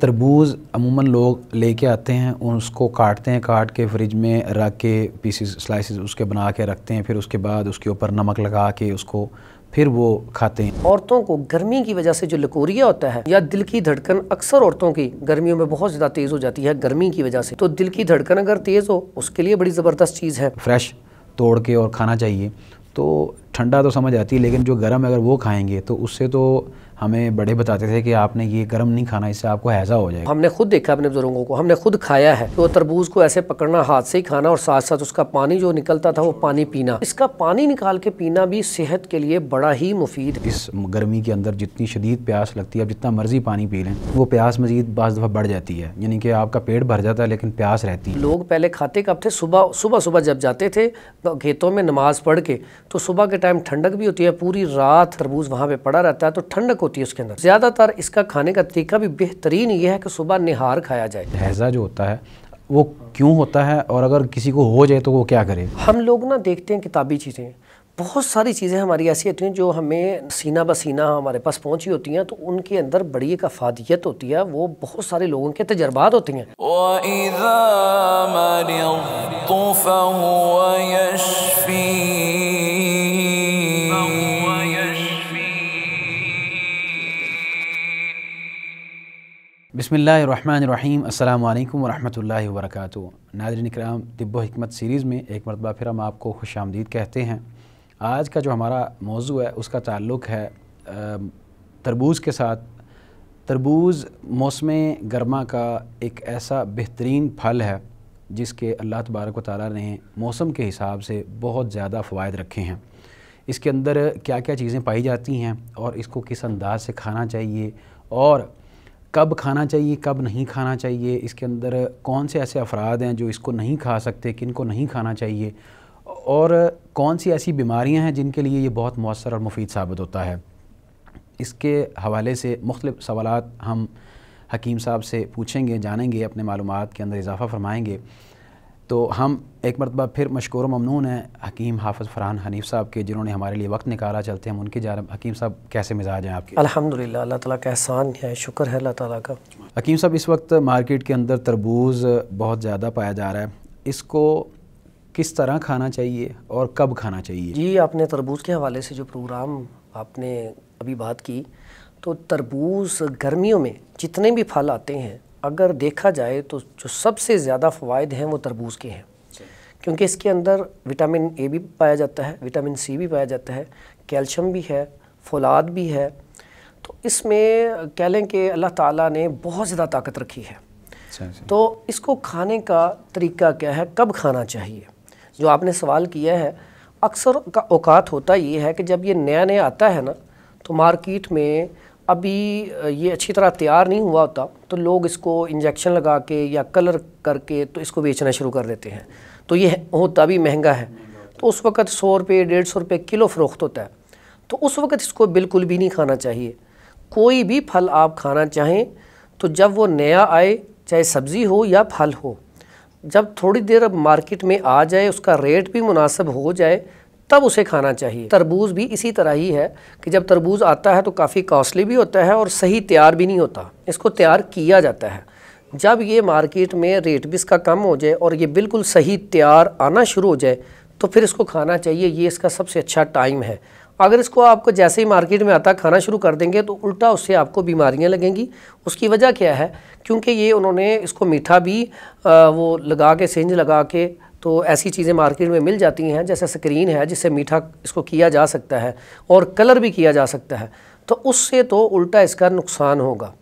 तरबूज अमूमन लोग लेके आते हैं उसको काटते हैं काट के फ्रिज में रख के पीसेस स्लाइसेस उसके बना के रखते हैं फिर उसके बाद उसके ऊपर नमक लगा के उसको फिर वो खाते हैं औरतों को गर्मी की वजह से जो लकोरिया होता है या दिल की धड़कन अक्सर औरतों की गर्मियों में बहुत ज़्यादा तेज़ हो जाती है गर्मी की वजह से तो दिल की धड़कन अगर तेज़ हो उसके लिए बड़ी ज़बरदस्त चीज़ है फ्रेश तोड़ के और खाना चाहिए तो ठंडा तो समझ आती है लेकिन जो गर्म अगर वो खाएंगे तो उससे तो हमें बड़े बताते थे कि आपने ये गर्म नहीं खाना इससे आपको हैज़ा हो जाएगा हमने खुद देखा अपने बुजुर्गों को हमने खुद खाया है तो तरबूज को ऐसे पकड़ना हाथ से ही खाना और साथ साथ उसका पानी जो निकलता था वो पानी पीना इसका पानी निकाल के पीना भी सेहत के लिए बड़ा ही मुफीद इस गर्मी के अंदर जितनी शदीद प्यास लगती है आप जितना मर्जी पानी पी लें वो प्यास मजीद बज दफ़ा बढ़ जाती है यानी कि आपका पेट भर जाता है लेकिन प्यास रहती है लोग पहले खाते कब थे सुबह सुबह सुबह जब जाते थे तो खेतों में नमाज पढ़ के तो सुबह के टाइम ठंडक भी होती है पूरी रात तरबूज वहाँ पे पड़ा रहता है तो ठंडक होती होती है उसके अंदर ज़्यादातर इसका खाने का तरीका भी बेहतरीन ये है कि सुबह निहार खाया जाए हैज़ा जो होता है वो क्यों होता है और अगर किसी को हो जाए तो वो क्या करें हम लोग ना देखते हैं किताबी चीज़ें बहुत सारी चीज़ें हमारी ऐसी होती हैं जो हमें सीना ब सीना हमारे पास पहुंची होती हैं तो उनके अंदर बड़ी एक अफादियत होती है वो बहुत सारे लोगों के तजर्बात होती हैं बसमिल अल्लाम वरहमल वर्क नादरन कराम दिब्ब हमत सीरीज़ में एक मरतबा फिर हम आपको खुश आमदीद कहते हैं आज का जो हमारा मौजू है उसका ताल्लुक़ है तरबूज़ के साथ तरबूज़ मौसम गर्मा का एक ऐसा बेहतरीन फल है जिसके अल्लाह तबारक ताली ने मौसम के हिसाब से बहुत ज़्यादा फ़वाद रखे हैं इसके अंदर क्या क्या चीज़ें पाई जाती हैं और इसको किस अंदाज से खाना चाहिए और कब खाना चाहिए कब नहीं खाना चाहिए इसके अंदर कौन से ऐसे अफराद हैं जो इसको नहीं खा सकते किन को नहीं खाना चाहिए और कौन सी ऐसी बीमारियां हैं जिनके लिए ये बहुत मौसर और मुफीद साबित होता है इसके हवाले से मुख्तलिफ सवाल हम हकीम साहब से पूछेंगे जानेंगे अपने मालूम के अंदर इजाफ़ा फरमाएँगे तो हम एक मरतबा फिर मशकूर ममनून हैं हकीम हाफ़ फ़रहान हनीफ साहब के जिन्होंने हमारे लिए वक्त निकाला चलते हैं उनकी जानब हकीम साहब कैसे मिजाज हैं आपके अलहमदिल्ला अल्लाह ताला का एहसान है शुक्र है अल्लाह ताला का हकीम साहब इस वक्त मार्केट के अंदर तरबूज बहुत ज़्यादा पाया जा रहा है इसको किस तरह खाना चाहिए और कब खाना चाहिए जी आपने तरबूज के हवाले से जो प्रोग्राम आपने अभी बात की तो तरबूज गर्मियों में जितने भी फल आते हैं अगर देखा जाए तो जो सबसे ज़्यादा फ़वाद हैं वो तरबूज के हैं क्योंकि इसके अंदर विटामिन ए भी पाया जाता है विटामिन सी भी पाया जाता है कैल्शियम भी है फौलाद भी है तो इसमें कह लें कि अल्लाह ताला ने बहुत ज़्यादा ताकत रखी है अच्छा, अच्छा। तो इसको खाने का तरीका क्या है कब खाना चाहिए जो आपने सवाल किया है अक्सर का औकात होता ये है कि जब ये नया नया आता है ना तो मार्केट में अभी ये अच्छी तरह तैयार नहीं हुआ होता तो लोग इसको इंजेक्शन लगा के या कलर करके तो इसको बेचना शुरू कर देते हैं तो ये होता भी महंगा है तो उस वक़्त सौ रुपये डेढ़ सौ रुपये किलो फ़रोख्त होता है तो उस वक़्त इसको बिल्कुल भी नहीं खाना चाहिए कोई भी फल आप खाना चाहें तो जब वो नया आए चाहे सब्ज़ी हो या फल हो जब थोड़ी देर अब मार्केट में आ जाए उसका रेट भी मुनासब हो जाए तब उसे खाना चाहिए तरबूज भी इसी तरह ही है कि जब तरबूज आता है तो काफ़ी कॉस्टली भी होता है और सही तैयार भी नहीं होता इसको तैयार किया जाता है जब ये मार्केट में रेट भी इसका कम हो जाए और ये बिल्कुल सही तैयार आना शुरू हो जाए तो फिर इसको खाना चाहिए ये इसका सबसे अच्छा टाइम है अगर इसको आपको जैसे ही मार्केट में आता खाना शुरू कर देंगे तो उल्टा उससे आपको बीमारियां लगेंगी उसकी वजह क्या है क्योंकि ये उन्होंने इसको मीठा भी आ, वो लगा के सेंज लगा के तो ऐसी चीज़ें मार्केट में मिल जाती हैं जैसे स्क्रीन है जिससे मीठा इसको किया जा सकता है और कलर भी किया जा सकता है तो उससे तो उल्टा इसका नुकसान होगा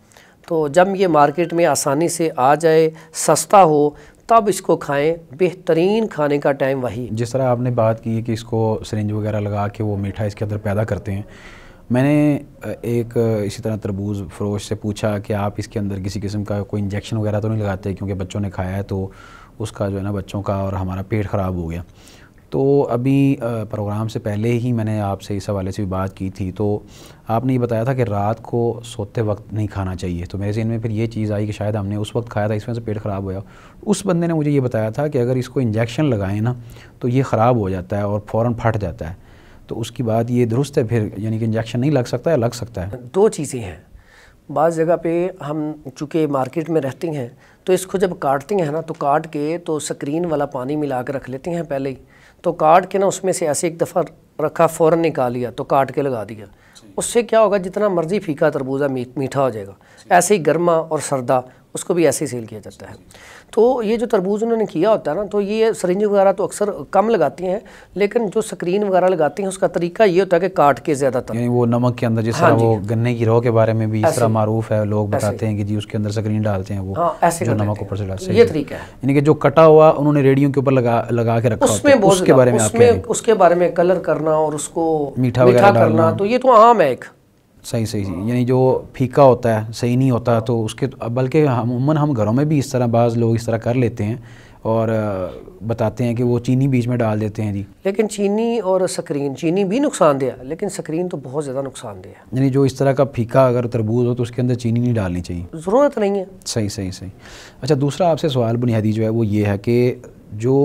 तो जब ये मार्केट में आसानी से आ जाए सस्ता हो तब इसको खाएं बेहतरीन खाने का टाइम वही जिस तरह आपने बात की कि इसको सरेंज वगैरह लगा के वो मीठा इसके अंदर पैदा करते हैं मैंने एक इसी तरह तरबूज फरोश से पूछा कि आप इसके अंदर किसी किस्म का कोई इंजेक्शन वगैरह तो नहीं लगाते क्योंकि बच्चों ने खाया है तो उसका जो है ना बच्चों का और हमारा पेट ख़राब हो गया तो अभी प्रोग्राम से पहले ही मैंने आपसे इस हवाले से भी बात की थी तो आपने ये बताया था कि रात को सोते वक्त नहीं खाना चाहिए तो मेरे जहन में फिर ये चीज़ आई कि शायद हमने उस वक्त खाया था इसमें से पेट ख़राब गया उस बंदे ने मुझे ये बताया था कि अगर इसको इंजेक्शन लगाएं ना तो ये ख़राब हो जाता है और फ़ौर फट जाता है तो उसकी बात ये दुरुस्त है फिर यानी कि इंजेक्शन नहीं लग सकता या लग सकता है दो चीज़ें हैं बाज़ जगह पे हम चूँकि मार्केट में रहती हैं तो इसको जब काटती हैं ना तो काट के तो स्क्रीन वाला पानी मिला के रख लेती हैं पहले ही तो काट के ना उसमें से ऐसे एक दफ़ा रखा फ़ौर निकाल लिया तो काट के लगा दिया उससे क्या होगा जितना मर्ज़ी फीका तरबूजा मीठा हो जाएगा ऐसे ही गर्मा और सर्दा उसको भी ऐसे ही सेल किया जाता है तो ये जो तरबूज उन्होंने किया होता है ना तो ये सरिंज वगैरह तो अक्सर कम लगाती हैं लेकिन जो स्क्रीन वगैरह लगाती हैं उसका तरीका ये होता है कि काट के ज़्यादातर वो नमक के अंदर जिस हाँ तरह हाँ वो गन्ने की रोह के बारे में भी इस तरह मरूफ है लोग बताते हैं कि जी उसके अंदर स्क्रीन डालते हैं वो हाँ, ऐसे जो नमक ऊपर से डालते हैं ये तरीका है यानी कि जो कटा हुआ उन्होंने रेडियो के ऊपर लगा लगा के रखा उसमें उसके बारे में उसके बारे में कलर करना और उसको मीठा वगैरह करना तो ये तो आम है एक सही सही सही यानी जो फीका होता है सही नहीं होता तो उसके बल्कि अमूमन हम घरों में भी इस तरह बाज़ लोग इस तरह कर लेते हैं और बताते हैं कि वो चीनी बीच में डाल देते हैं जी लेकिन चीनी और स्क्रीन चीनी भी नुकसानदेह है लेकिन स्क्रीन तो बहुत ज़्यादा नुकसानदेह है यानी जो इस तरह का फीका अगर तरबूज हो तो उसके अंदर चीनी नहीं डालनी चाहिए ज़रूरत नहीं है सही सही सही अच्छा दूसरा आपसे सवाल बुनियादी जो है वो ये है कि जो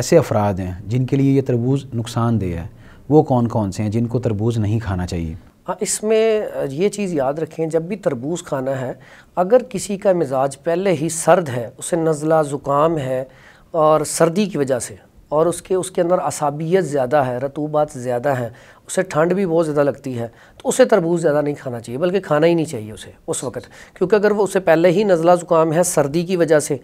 ऐसे अफराद हैं जिनके लिए ये तरबूज नुकसानदेह है वो कौन कौन से हैं जिनको तरबूज नहीं खाना चाहिए हाँ इसमें ये चीज़ याद रखें जब भी तरबूज खाना है अगर किसी का मिजाज पहले ही सर्द है उसे नज़ला ज़ुकाम है और सर्दी की वजह से और उसके उसके अंदर असाबियत ज़्यादा है रतूबात ज़्यादा है उसे ठंड भी बहुत ज़्यादा लगती है तो उसे तरबूज ज़्यादा नहीं खाना चाहिए बल्कि खाना ही नहीं चाहिए उसे उस वक्त क्योंकि अगर वो उसे पहले ही नज़ला ज़ुकाम है सर्दी की वजह से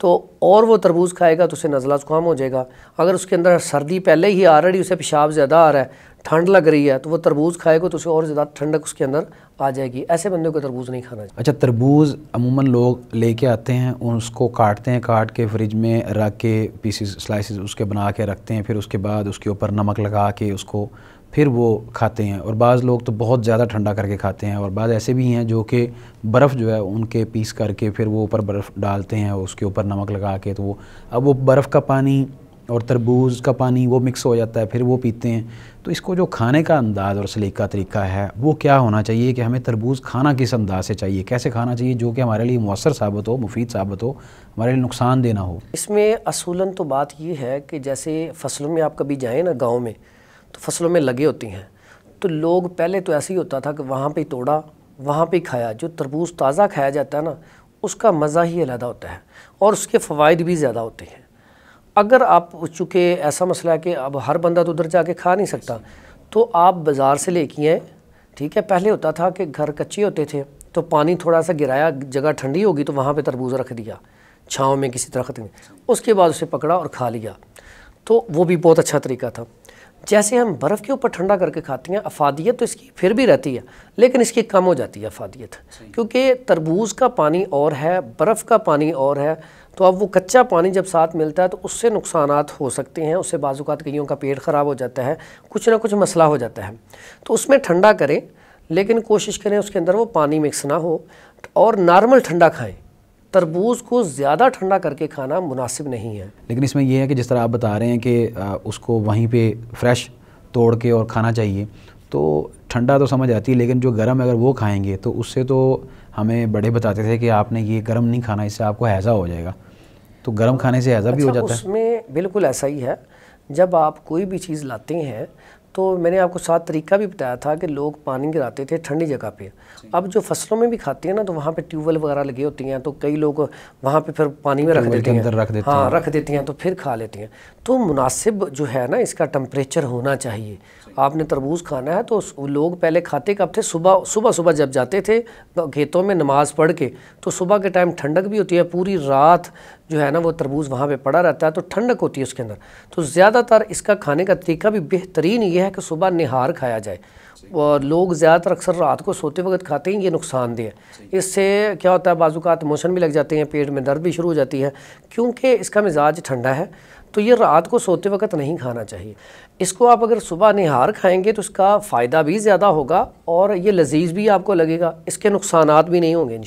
तो और वो तरबूज खाएगा तो उसे नज़ला ज़ुकाम हो जाएगा अगर उसके अंदर सर्दी पहले ही आ रही उसे पेशाब ज़्यादा आ रहा है ठंड लग रही है तो वो तरबूज खाएगा तो उसे और ज़्यादा ठंडक उसके अंदर आ जाएगी ऐसे बंदे को तरबूज नहीं खाना चाहिए अच्छा तरबूज अमूमन लोग लेके आते हैं उसको काटते हैं काट के फ्रिज में रख के पीसीस स्लाइसिस उसके बना के रखते हैं फिर उसके बाद उसके ऊपर नमक लगा के उसको फिर वो खाते हैं और बाज़ लोग तो बहुत ज़्यादा ठंडा करके खाते हैं और बाद ऐसे भी हैं जो कि बर्फ़ जो है उनके पीस करके फिर वो ऊपर बर्फ़ डालते हैं उसके ऊपर नमक लगा के तो वो अब वो बर्फ़ का पानी और तरबूज का पानी वो मिक्स हो जाता है फिर वो पीते हैं तो इसको जो खाने का अंदाज़ और सलीका तरीका है वो क्या होना चाहिए कि हमें तरबूज खाना किस अंदाज से चाहिए कैसे खाना चाहिए जो कि हमारे लिए मौसर साबित हो मुफीद साबित हो हमारे लिए नुकसान देना हो इसमें असूलन तो बात ये है कि जैसे फसलों में आप कभी जाएँ ना गाँव में तो फसलों में लगे होती हैं तो लोग पहले तो ऐसे ही होता था कि वहाँ पर तोड़ा वहाँ पर खाया जो तरबूज ताज़ा खाया जाता है ना उसका मज़ा ही अलहदा होता है और उसके फ़वाद भी ज़्यादा होते हैं अगर आप चूँकि ऐसा मसला है कि अब हर बंदा तो उधर जाके खा नहीं सकता तो आप बाज़ार से लेके आएँ ठीक है पहले होता था कि घर कच्चे होते थे तो पानी थोड़ा सा गिराया जगह ठंडी होगी तो वहाँ पे तरबूज रख दिया छाँव में किसी तरह खत्म उसके बाद उसे पकड़ा और खा लिया तो वो भी बहुत अच्छा तरीका था जैसे हम बर्फ़ के ऊपर ठंडा करके खाते हैं अफादियत तो इसकी फिर भी रहती है लेकिन इसकी कम हो जाती है अफादियत क्योंकि तरबूज का पानी और है बर्फ़ का पानी और है तो अब वो कच्चा पानी जब साथ मिलता है तो उससे नुकसान हो सकते हैं उससे बाजूकात कईयों का पेट ख़राब हो जाता है कुछ ना कुछ मसला हो जाता है तो उसमें ठंडा करें लेकिन कोशिश करें उसके अंदर वो पानी मिक्स ना हो और नॉर्मल ठंडा खाएँ तरबूज को ज़्यादा ठंडा करके खाना मुनासिब नहीं है लेकिन इसमें यह है कि जिस तरह आप बता रहे हैं कि उसको वहीं पे फ्रेश तोड़ के और खाना चाहिए तो ठंडा तो समझ आती है लेकिन जो गर्म अगर वो खाएंगे तो उससे तो हमें बड़े बताते थे कि आपने ये गर्म नहीं खाना इससे आपको हैज़ा हो जाएगा तो गर्म खाने से ऐसा भी हो अच्छा, जाता है उसमें बिल्कुल ऐसा ही है जब आप कोई भी चीज़ लाते हैं तो मैंने आपको साथ तरीका भी बताया था कि लोग पानी गिराते थे ठंडी जगह पे अब जो फसलों में भी खाते हैं ना तो वहाँ पे ट्यूबवेल वगैरह लगी होती हैं तो कई लोग वहाँ पे फिर पानी में रख देते हैं रख देते हाँ रख देते हैं तो फिर खा लेते हैं तो मुनासिब जो है ना इसका टम्परेचर होना चाहिए आपने तरबूज खाना है तो लोग पहले खाते कब थे सुबह सुबह सुबह जब जाते थे तो खेतों में नमाज़ पढ़ के तो सुबह के टाइम ठंडक भी होती है पूरी रात जो है ना वो तरबूज वहाँ पे पड़ा रहता है तो ठंडक होती है उसके अंदर तो ज़्यादातर इसका खाने का तरीका भी बेहतरीन ये है कि सुबह निहार खाया जाए और लोग ज़्यादातर अक्सर रात को सोते वक्त खाते हैं ये नुकसानदेह है इससे क्या होता है बाजूकात मोशन भी लग जाते हैं पेट में दर्द भी शुरू हो जाती है क्योंकि इसका मिजाज ठंडा है तो ये रात को सोते वक्त नहीं खाना चाहिए इसको आप अगर सुबह निहार खाएंगे तो इसका फ़ायदा भी ज़्यादा होगा और ये लजीज भी आपको लगेगा इसके नुकसान भी नहीं होंगे इन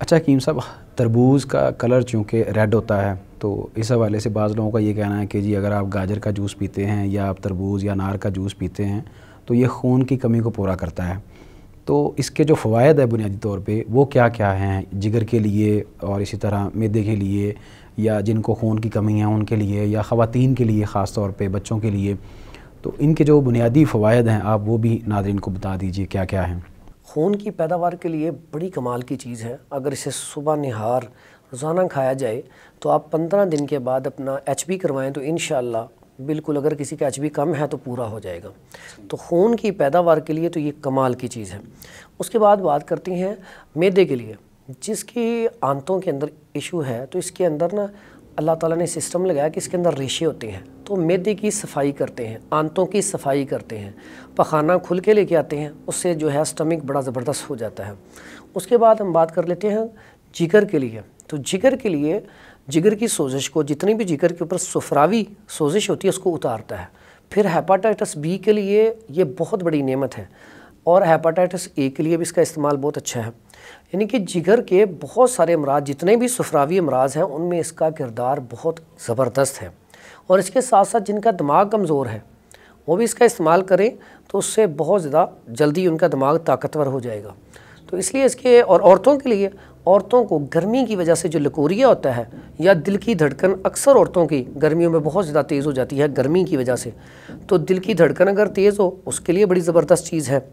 अच्छा हकीम साहब तरबूज़ का कलर चूँकि रेड होता है तो इस हवाले से बाज़ लोगों का ये कहना है कि जी अगर आप गाजर का जूस पीते हैं या आप तरबूज या नार का जूस पीते हैं तो ये खून की कमी को पूरा करता है तो इसके जो फ़वाद है बुनियादी तौर पे वो क्या क्या हैं जिगर के लिए और इसी तरह मैदे के लिए या जिनको खून की कमी है उनके लिए या ख़वान के लिए ख़ास तौर पर बच्चों के लिए तो इनके जो बुनियादी फ़वाद हैं आप वो भी नादरन को बता दीजिए क्या क्या हैं खून की पैदावार के लिए बड़ी कमाल की चीज़ है अगर इसे सुबह निहार रोज़ाना खाया जाए तो आप पंद्रह दिन के बाद अपना एच करवाएँ तो इन बिल्कुल अगर किसी का एच कम है तो पूरा हो जाएगा तो खून की पैदावार के लिए तो ये कमाल की चीज़ है उसके बाद बात करती हैं मैदे के लिए जिसकी आंतों के अंदर इशू है तो इसके अंदर ना अल्लाह ताला ने सिस्टम लगाया कि इसके अंदर रेशे होते हैं तो मैदे की सफाई करते हैं आंतों की सफाई करते हैं पखाना खुल के लेके आते हैं उससे जो है स्टमक बड़ा ज़बरदस्त हो जाता है उसके बाद हम बात कर लेते हैं जिगर के लिए तो जिगर के लिए जिगर की सोजिश को जितनी भी जिगर के ऊपर सफरावी सोजिश होती है उसको उतारता है फिर हेपाटाइटिस बी के लिए ये बहुत बड़ी नेमत है और हेपाटाइटिस ए के लिए भी इसका इस्तेमाल बहुत अच्छा है यानी कि जिगर के बहुत सारे अमराज जितने भी सफरावी अमराज हैं उनमें इसका किरदार बहुत ज़बरदस्त है और इसके साथ साथ जिनका दिमाग कमज़ोर है वो भी इसका इस्तेमाल करें तो उससे बहुत ज़्यादा जल्दी उनका दिमाग ताकतवर हो जाएगा तो इसलिए इसके और औरतों के लिए औरतों को गर्मी की वजह से जो लकोरिया होता है या दिल की धड़कन अक्सर औरतों की गर्मियों में बहुत ज़्यादा तेज़ हो जाती है गर्मी की वजह से तो दिल की धड़कन अगर तेज़ हो उसके लिए बड़ी ज़बरदस्त चीज़ है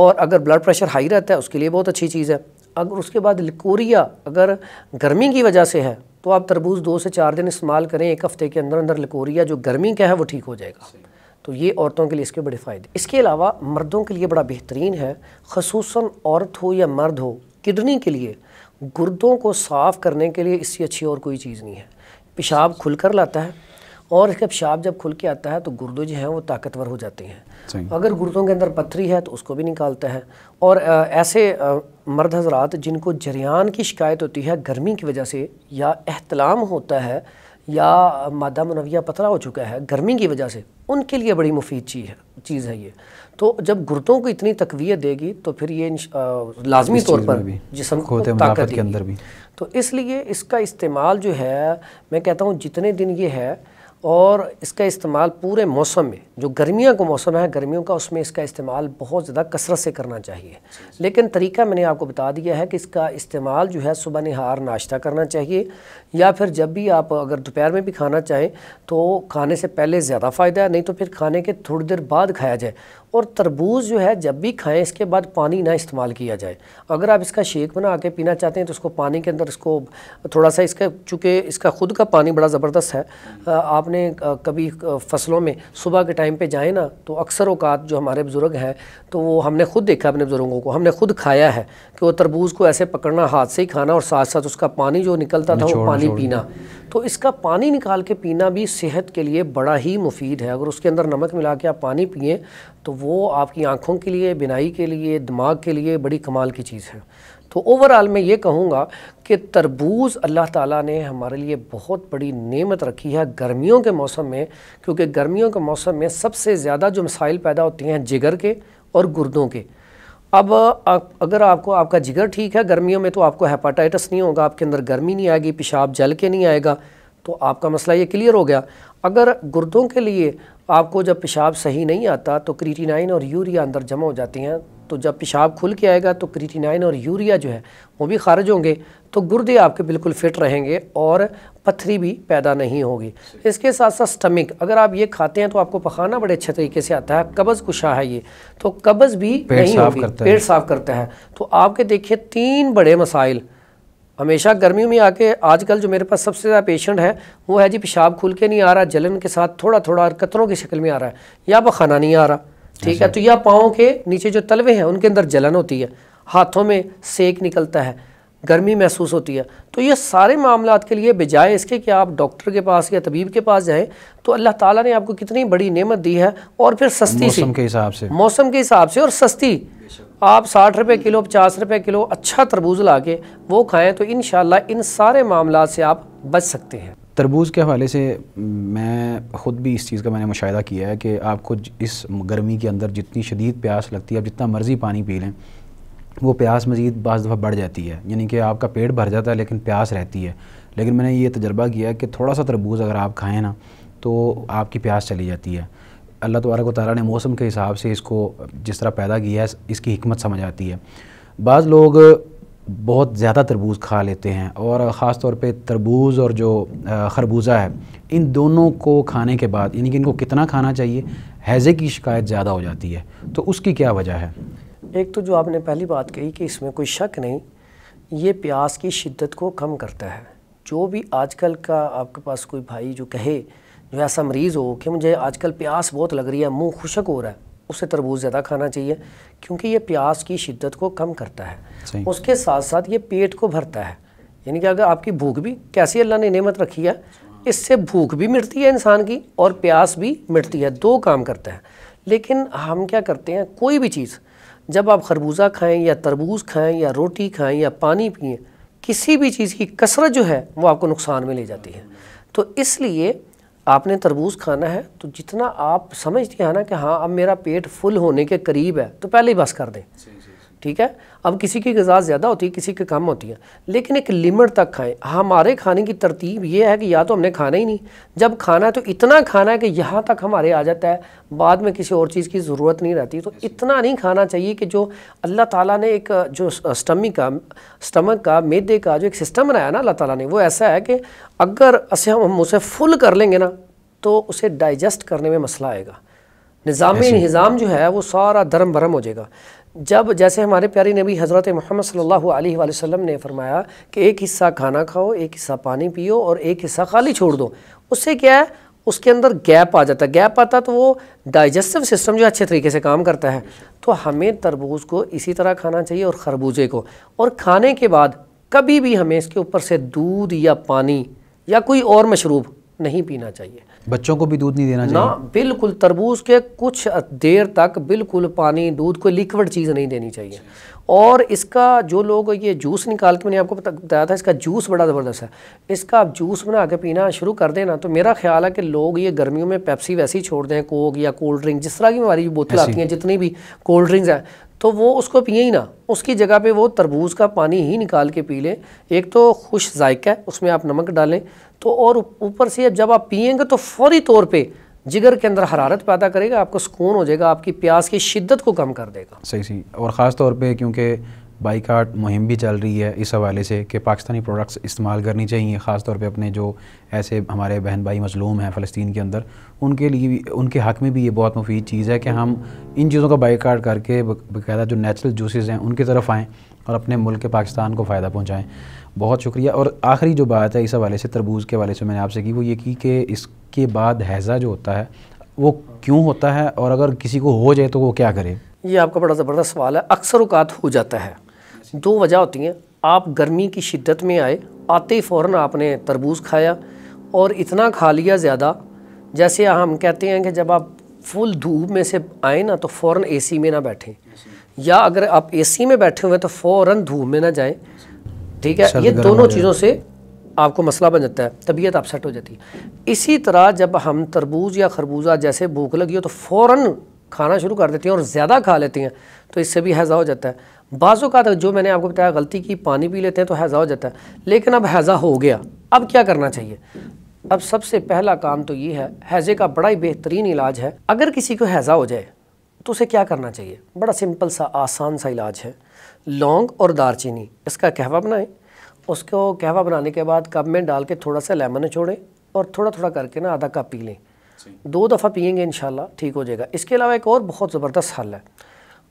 और अगर ब्लड प्रेशर हाई रहता है उसके लिए बहुत अच्छी चीज़ है अगर उसके बाद लिकोरिया अगर गर्मी की वजह से है तो आप तरबूज दो से चार दिन इस्तेमाल करें एक हफ़्ते के अंदर अंदर लिकोरिया जो गर्मी का है वो ठीक हो जाएगा तो ये औरतों के लिए इसके बड़े फ़ायदे इसके अलावा मर्दों के लिए बड़ा बेहतरीन है खसूस औरत हो या मर्द हो किडनी के लिए गुर्दों को साफ़ करने के लिए इससे अच्छी और कोई चीज़ नहीं है पेशाब खुल कर लाता है और इसका पेशाब जब खुल के आता है तो गुर्दे जो हैं वो ताकतवर हो जाते हैं अगर गुर्दों के अंदर पथरी है तो उसको भी निकालते हैं और ऐसे मर्द हजरात जिनको जरियान की शिकायत होती है गर्मी की वजह से या अहतलाम होता है या मादा मनविया पतला हो चुका है गर्मी की वजह से उनके लिए बड़ी मुफीद चीज़ है चीज़ है ये तो जब गुर्दों को इतनी तकवीत देगी तो फिर ये लाजमी तौर पर जिसम को ताकत के अंदर भी तो इसलिए इसका इस्तेमाल जो है मैं कहता हूँ जितने दिन ये है और इसका इस्तेमाल पूरे मौसम में जो गर्मियों का मौसम है गर्मियों का उसमें इसका इस्तेमाल बहुत ज़्यादा कसरत से करना चाहिए लेकिन तरीका मैंने आपको बता दिया है कि इसका इस्तेमाल जो है सुबह नहार नाश्ता करना चाहिए या फिर जब भी आप अगर दोपहर में भी खाना चाहें तो खाने से पहले ज़्यादा फ़ायदा है नहीं तो फिर खाने के थोड़ी देर बाद खाया जाए और तरबूज जो है जब भी खाएँ इसके बाद पानी ना इस्तेमाल किया जाए अगर आप इसका शेक बना के पीना चाहते हैं तो उसको पानी के अंदर इसको थोड़ा सा इसका चूँकि इसका खुद का पानी बड़ा ज़बरदस्त है आप आपने कभी फसलों में सुबह के टाइम पे जाए ना तो अक्सर अवकात जो हमारे बुज़ुर्ग हैं तो वो हमने खुद देखा अपने बुज़ुर्गों को हमने खुद खाया है कि वो तरबूज को ऐसे पकड़ना हाथ से ही खाना और साथ साथ उसका पानी जो निकलता था वो पानी पीना तो इसका पानी निकाल के पीना भी सेहत के लिए बड़ा ही मुफीद है अगर उसके अंदर नमक मिला के आप पानी पिए तो वो आपकी आँखों के लिए बिनाई के लिए दिमाग के लिए बड़ी कमाल की चीज़ है तो ओवरऑल मैं ये कहूँगा कि तरबूज अल्लाह ताला ने हमारे लिए बहुत बड़ी नेमत रखी है गर्मियों के मौसम में क्योंकि गर्मियों के मौसम में सबसे ज़्यादा जो मसाइल पैदा होते हैं जिगर के और गुर्दों के अब अगर आपको आपका जिगर ठीक है गर्मियों में तो आपको हेपाटाइटिस नहीं होगा आपके अंदर गर्मी नहीं आएगी पेशाब जल के नहीं आएगा तो आपका मसला ये क्लियर हो गया अगर गुर्दों के लिए आपको जब पेशाब सही नहीं आता तो क्रीटिनाइन और यूरिया अंदर जमा हो जाती हैं तो जब पेशाब खुल के आएगा तो क्रीटीनाइन और यूरिया जो है वो भी खारिज होंगे तो गुर्दे आपके बिल्कुल फिट रहेंगे और पथरी भी पैदा नहीं होगी इसके साथ साथ स्टमिक अगर आप ये खाते हैं तो आपको पखाना बड़े अच्छे तरीके से आता है कब्ज़ कुशा है ये तो कब्ज़ भी नहीं होगी पेट साफ करता है तो आपके देखिए तीन बड़े मसाइल हमेशा गर्मियों में आके आजकल जो मेरे पास सबसे ज़्यादा पेशेंट है वो है जी पेशाब खुल के नहीं आ रहा जलन के साथ थोड़ा थोड़ा कतरों की शक्ल में आ रहा है या पखाना नहीं आ रहा ठीक है तो या पाँव के नीचे जो तलवे हैं उनके अंदर जलन होती है हाथों में सेक निकलता है गर्मी महसूस होती है तो ये सारे मामला के लिए बजाय इसके कि आप डॉक्टर के पास या तबीब के पास जाएं तो अल्लाह ताला ने आपको कितनी बड़ी नेमत दी है और फिर सस्ती मौसम के हिसाब से मौसम के हिसाब से और सस्ती आप साठ रुपए किलो पचास रुपये किलो अच्छा तरबूज ला के वो खाएँ तो इन इन सारे मामला से आप बच सकते हैं तरबूज़ के हवाले से मैं ख़ुद भी इस चीज़ का मैंने मुशाह किया है कि आपको इस गर्मी के अंदर जितनी शदीद प्यास लगती है आप जितना मर्ज़ी पानी पी लें वो प्यास मज़ीद बज़ दफ़ा बढ़ जाती है यानी कि आपका पेट भर जाता है लेकिन प्यास रहती है लेकिन मैंने ये तजर्बा किया कि थोड़ा सा तरबूज़ अगर आप खाएँ ना तो आपकी प्यास चली जाती है अल्लाह तबारक तारा ने मौसम के हिसाब से इसको जिस तरह पैदा किया है इसकी हमत समझ आती है बाज़ लोग बहुत ज़्यादा तरबूज खा लेते हैं और ख़ास तौर पे तरबूज और जो खरबूजा है इन दोनों को खाने के बाद यानी कि इनको कितना खाना चाहिए हैज़े की शिकायत ज़्यादा हो जाती है तो उसकी क्या वजह है एक तो जो आपने पहली बात कही कि इसमें कोई शक नहीं ये प्यास की शिद्दत को कम करता है जो भी आजकल का आपके पास कोई भाई जो कहे जो ऐसा मरीज़ हो कि मुझे आजकल प्यास बहुत लग रही है मुंह खुशक हो रहा है उसे तरबूज ज़्यादा खाना चाहिए क्योंकि ये प्यास की शिद्दत को कम करता है उसके साथ साथ ये पेट को भरता है यानी कि अगर आपकी भूख भी कैसी अल्लाह ने नेमत रखी है इससे भूख भी मिटती है इंसान की और प्यास भी मिटती है दो काम करता है लेकिन हम क्या करते हैं कोई भी चीज़ जब आप खरबूजा खाएं या तरबूज खाएं या रोटी खाएं या पानी पिए किसी भी चीज़ की कसरत जो है वो आपको नुकसान में ले जाती है तो इसलिए आपने तरबूज खाना है तो जितना आप समझते हैं ना कि हाँ अब मेरा पेट फुल होने के करीब है तो पहले ही बस कर दें ठीक है अब किसी की गज़ा ज़्यादा होती है किसी की कम होती है लेकिन एक लिमिट तक खाएं हमारे खाने की तरतीब ये है कि या तो हमने खाना ही नहीं जब खाना है तो इतना खाना है कि यहाँ तक हमारे आ जाता है बाद में किसी और चीज़ की ज़रूरत नहीं रहती तो इतना नहीं खाना चाहिए कि जो अल्लाह ताला ने एक जो स्टमी का स्टमक का मेदे का जो एक सिस्टम बनाया ना अल्लाह ताला ने वो ऐसा है कि अगर हम उसे फुल कर लेंगे ना तो उसे डाइजेस्ट करने में मसला आएगा निज़ाम निज़ाम जो है वो सारा धर्म भरम हो जाएगा जब जैसे हमारे प्यारे नबी हज़रत महमद सल्लल्लाहु ने फरमाया कि एक हिस्सा खाना खाओ एक हिस्सा पानी पियो और एक हिस्सा खाली छोड़ दो उससे क्या है उसके अंदर गैप आ जाता है गैप आता तो वो डाइजेस्टिव सिस्टम जो अच्छे तरीके से काम करता है तो हमें तरबूज को इसी तरह खाना चाहिए और खरबूजे को और खाने के बाद कभी भी हमें इसके ऊपर से दूध या पानी या कोई और मशरूब नहीं पीना चाहिए बच्चों को भी दूध नहीं देना चाहिए ना बिल्कुल तरबूज के कुछ देर तक बिल्कुल पानी दूध कोई लिक्विड चीज़ नहीं देनी चाहिए और इसका जो लोग ये जूस निकाल के मैंने आपको बताया था इसका जूस बड़ा ज़बरदस्त है इसका आप जूस बना के पीना शुरू कर देना तो मेरा ख्याल है कि लोग ये गर्मियों में पेप्सी वैसी छोड़ दें कोक या कोल्ड ड्रिंक जिस तरह की हमारी बोतल आती हैं जितनी भी कोल्ड ड्रिंक्स हैं तो वो उसको पिए ही ना उसकी जगह पे वो तरबूज का पानी ही निकाल के पी लें एक तो खुश जायका है उसमें आप नमक डालें तो और ऊपर से जब आप पियेंगे तो फौरी तौर पे जिगर के अंदर हरारत पैदा करेगा आपको सुकून हो जाएगा आपकी प्यास की शिद्दत को कम कर देगा सही सही और ख़ास तौर पे क्योंकि बाइकाट मुहिम भी चल रही है इस हवाले से कि पाकिस्तानी प्रोडक्ट्स इस्तेमाल करनी चाहिए ख़ास तौर पे अपने जो ऐसे हमारे बहन भाई मजलूम हैं फ़लस्तीन के अंदर उनके लिए भी उनके हक़ में भी ये बहुत मुफीद चीज़ है कि हम इन चीज़ों का बाइकाट करके बकायदा जो नेचुरल जूसेज़ हैं उनकी तरफ आएँ और अपने मुल्क के पाकिस्तान को फ़ायदा पहुँचाएँ बहुत शुक्रिया और आखिरी जो बात है इस हवाले से तरबूज़ के हवाले से मैंने आपसे की वो ये की कि इसके बाद हैज़ा जो होता है वो क्यों होता है और अगर किसी को हो जाए तो वो क्या करे ये आपका बड़ा ज़बरदस्त सवाल है अक्सर उकात हो जाता है दो वजह होती हैं आप गर्मी की शिद्दत में आए आते ही फ़ौर आपने तरबूज खाया और इतना खा लिया ज़्यादा जैसे हम कहते हैं कि जब आप फुल धूप में से आए ना तो फ़ौर सी में ना बैठें या अगर आप सी में बैठे हुए तो फ़ौर धूप में ना जाएँ ठीक है ये दोनों चीज़ों से आपको मसला बन जाता है तबीयत अपसेट हो जाती है इसी तरह जब हम तरबूज या खरबूजा जैसे भूख लगी हो तो फ़ौर खाना शुरू कर देती हैं और ज़्यादा खा लेती हैं तो इससे भी हैज़ा हो जाता है बाज का जो मैंने आपको बताया गलती की पानी पी लेते हैं तो हैज़ा हो जाता है लेकिन अब हैज़ा हो गया अब क्या करना चाहिए अब सबसे पहला काम तो ये है हैज़े का बड़ा ही बेहतरीन इलाज है अगर किसी को हैज़ा हो जाए तो उसे क्या करना चाहिए बड़ा सिंपल सा आसान सा इलाज है लौंग और दारचीनी इसका कहवा बनाएं उसको कहवा बनाने के बाद कप में डाल के थोड़ा सा लेमन छोड़ें और थोड़ा थोड़ा करके ना आधा कप पी लें दो दफ़ा पियेंगे इन ठीक हो जाएगा इसके अलावा एक और बहुत ज़बरदस्त हल है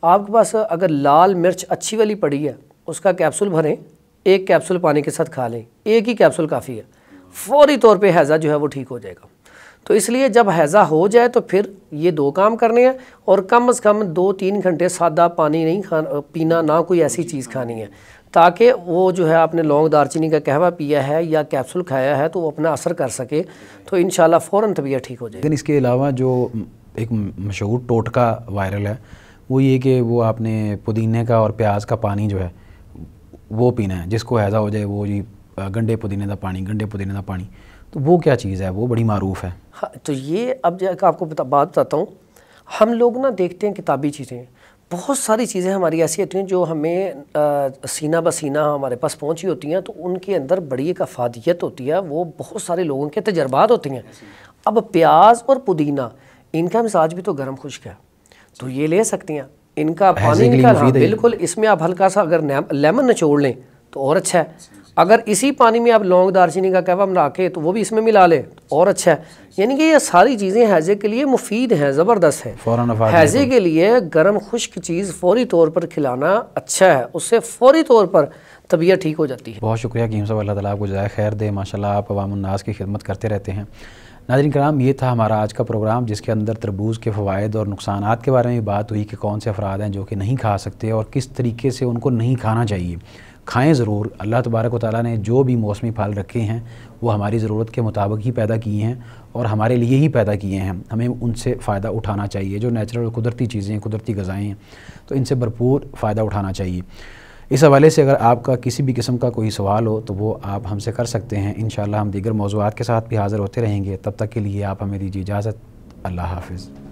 आपके पास अगर लाल मिर्च अच्छी वाली पड़ी है उसका कैप्सूल भरें एक कैप्सूल पानी के साथ खा लें एक ही कैप्सूल काफ़ी है फौरी तौर पे हैज़ा जो है वो ठीक हो जाएगा तो इसलिए जब हैज़ा हो जाए तो फिर ये दो काम करने हैं और कम से कम दो तीन घंटे सादा पानी नहीं खा पीना ना कोई ऐसी चीज़ खानी है ताकि वो जो है आपने लौंग दारचीनी का कहवा पिया है या कैप्सूल खाया है तो वो अपना असर कर सके तो इन शाला फ़ौर तबीयत ठीक हो जाए लेकिन इसके अलावा जो एक मशहूर टोटका वायरल है वो ये कि वो आपने पुदीने का और प्याज का पानी जो है वो पीना है जिसको हैज़ा हो जाए वो जी गंडे पुदीने का पानी गंडे पुदीने का पानी तो वो क्या चीज़ है वो बड़ी मरूफ है हाँ तो ये अब आपको बता, बात बताता हूँ हम लोग ना देखते हैं किताबी चीज़ें बहुत सारी चीज़ें हमारी ऐसी होती हैं जो हमें आ, सीना ब सीना हमारे पास पहुंची होती हैं तो उनके अंदर बड़ी एक अफादियत होती है वो बहुत सारे लोगों के तजर्बात होती हैं अब प्याज और पुदीना इनका मिजाज भी तो गर्म खुश्क है तो ये ले सकती हैं इनका पानी निकालना हाँ, बिल्कुल इसमें आप हल्का सा अगर लेमन निचोड़ लें तो और अच्छा है अगर इसी पानी में आप लौंग दालचीनी का कहवा बना के तो वो भी इसमें मिला ले तो और अच्छा है यानी कि ये सारी चीज़ें हैज़े के लिए मुफीद हैं ज़बरदस्त है हैज़े के लिए गर्म खुश्क चीज़ फौरी तौर पर खिलाना अच्छा है उससे फौरी तौर पर तबीयत ठीक हो जाती है बहुत शुक्रिया कीम साहब अल्लाह तला आपको ज़ाय खैर दे माशाल्लाह आप अवामनास की खिदमत करते रहते हैं नाजरन कराम ये था हमारा आज का प्रोग्राम जिसके अंदर तरबूज़ के फ़वाद और नुकसान के बारे में बात हुई कि कौन से अफराद हैं जो कि नहीं खा सकते और किस तरीके से उनको नहीं खाना चाहिए खाएं ज़रूर अल्लाह तबारक वाली ने जो भी मौसमी फल रखे हैं वो हमारी ज़रूरत के मुताबिक ही पैदा किए हैं और हमारे लिए ही पैदा किए हैं हमें उनसे फ़ायदा उठाना चाहिए जो नेचुरल कुदरती चीज़ें कुदरती गज़ाएँ हैं तो इनसे भरपूर फ़ायदा उठाना चाहिए इस हवाले से अगर आपका किसी भी किस्म का कोई सवाल हो तो वो आप हमसे कर सकते हैं इन हम दीगर मौजूद के साथ भी हाज़िर होते रहेंगे तब तक के लिए आप हमें दीजिए इजाज़त अल्लाह हाफिज़